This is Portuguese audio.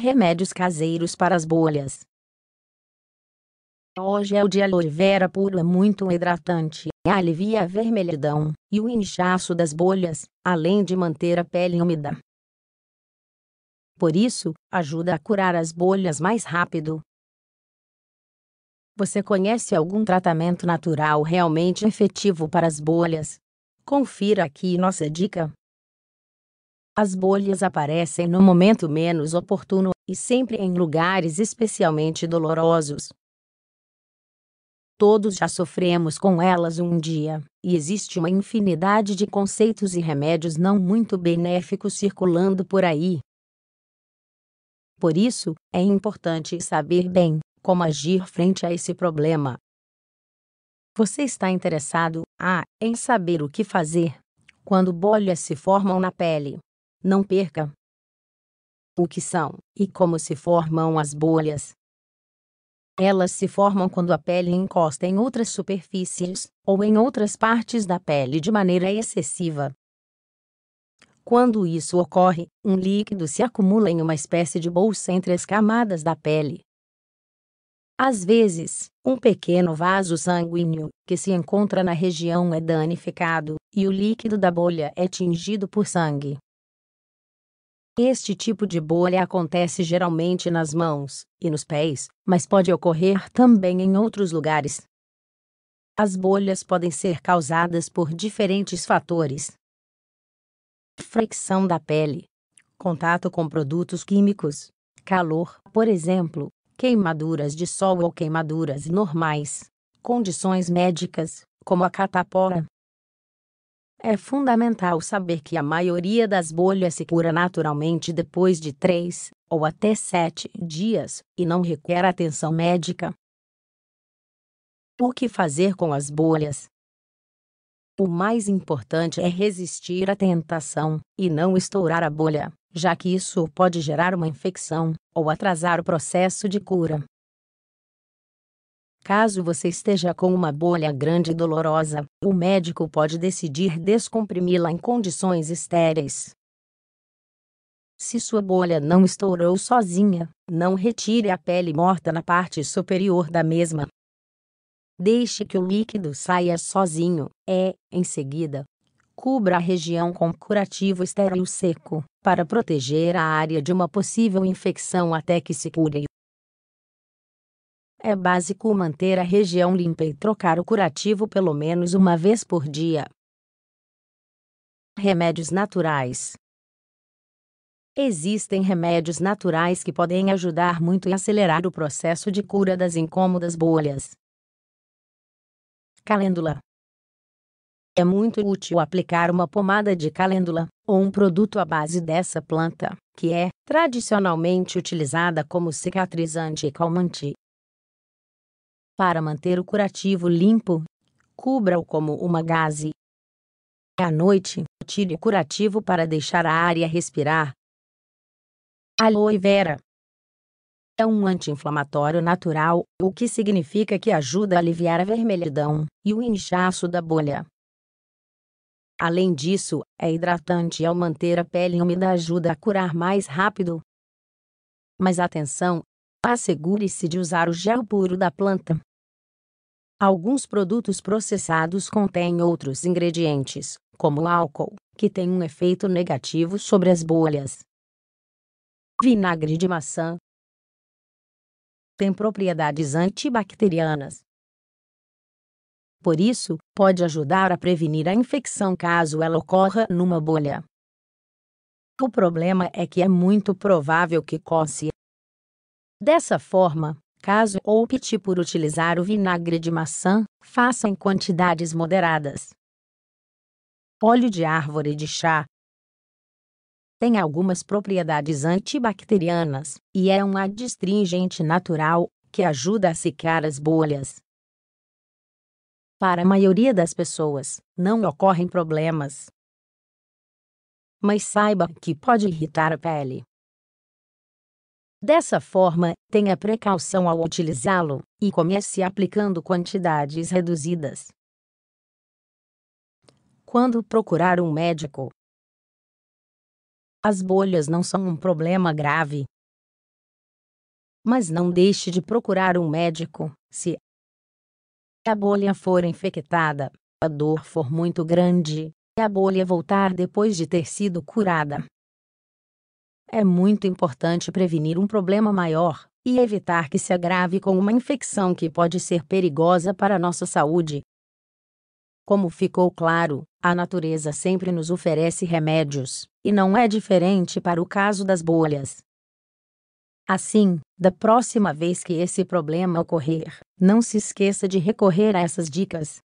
Remédios caseiros para as bolhas. O gel de aloe vera pura é muito hidratante, alivia a vermelhidão e o inchaço das bolhas, além de manter a pele úmida. Por isso, ajuda a curar as bolhas mais rápido. Você conhece algum tratamento natural realmente efetivo para as bolhas? Confira aqui nossa dica. As bolhas aparecem no momento menos oportuno e sempre em lugares especialmente dolorosos. Todos já sofremos com elas um dia, e existe uma infinidade de conceitos e remédios não muito benéficos circulando por aí. Por isso, é importante saber bem como agir frente a esse problema. Você está interessado, A, ah, em saber o que fazer quando bolhas se formam na pele. Não perca o que são e como se formam as bolhas. Elas se formam quando a pele encosta em outras superfícies ou em outras partes da pele de maneira excessiva. Quando isso ocorre, um líquido se acumula em uma espécie de bolsa entre as camadas da pele. Às vezes, um pequeno vaso sanguíneo, que se encontra na região, é danificado, e o líquido da bolha é tingido por sangue. Este tipo de bolha acontece geralmente nas mãos e nos pés, mas pode ocorrer também em outros lugares. As bolhas podem ser causadas por diferentes fatores: fricção da pele, contato com produtos químicos, calor, por exemplo, queimaduras de sol ou queimaduras normais, condições médicas, como a catapora, é fundamental saber que a maioria das bolhas se cura naturalmente depois de 3 ou até 7 dias e não requer atenção médica. O que fazer com as bolhas? O mais importante é resistir à tentação e não estourar a bolha, já que isso pode gerar uma infecção ou atrasar o processo de cura. Caso você esteja com uma bolha grande e dolorosa, o médico pode decidir descomprimi-la em condições estéreis. Se sua bolha não estourou sozinha, não retire a pele morta na parte superior da mesma. Deixe que o líquido saia sozinho, é, em seguida, cubra a região com curativo estéril seco, para proteger a área de uma possível infecção até que se cure. É básico manter a região limpa e trocar o curativo pelo menos uma vez por dia. Remédios naturais. Existem remédios naturais que podem ajudar muito e acelerar o processo de cura das incômodas bolhas. Calêndula. É muito útil aplicar uma pomada de calêndula, ou um produto à base dessa planta, que é tradicionalmente utilizada como cicatrizante e calmante, para manter o curativo limpo, cubra-o como uma gaze. À noite, tire o curativo para deixar a área respirar. Aloe vera é um anti-inflamatório natural, o que significa que ajuda a aliviar a vermelhidão e o inchaço da bolha. Além disso, é hidratante e ao manter a pele úmida ajuda a curar mais rápido. Mas atenção! Assegure-se de usar o gel puro da planta, Alguns produtos processados contêm outros ingredientes, como o álcool, que tem um efeito negativo sobre as bolhas. Vinagre de maçã tem propriedades antibacterianas. Por isso, pode ajudar a prevenir a infecção caso ela ocorra numa bolha. O problema é que é muito provável que coce. Dessa forma, Caso opte por utilizar o vinagre de maçã, faça em quantidades moderadas. Óleo de árvore de chá tem algumas propriedades antibacterianas e é um adstringente natural que ajuda a secar as bolhas. Para a maioria das pessoas, não ocorrem problemas. Mas saiba que pode irritar a pele. Dessa forma, tenha precaução ao utilizá-lo e comece aplicando quantidades reduzidas. Quando procurar um médico, as bolhas não são um problema grave. Mas não deixe de procurar um médico se a bolha for infectada, a dor for muito grande e a bolha voltar depois de ter sido curada. É muito importante prevenir um problema maior e evitar que se agrave com uma infecção que pode ser perigosa para a nossa saúde. Como ficou claro, a natureza sempre nos oferece remédios, e não é diferente para o caso das bolhas. Assim, da próxima vez que esse problema ocorrer, não se esqueça de recorrer a essas dicas.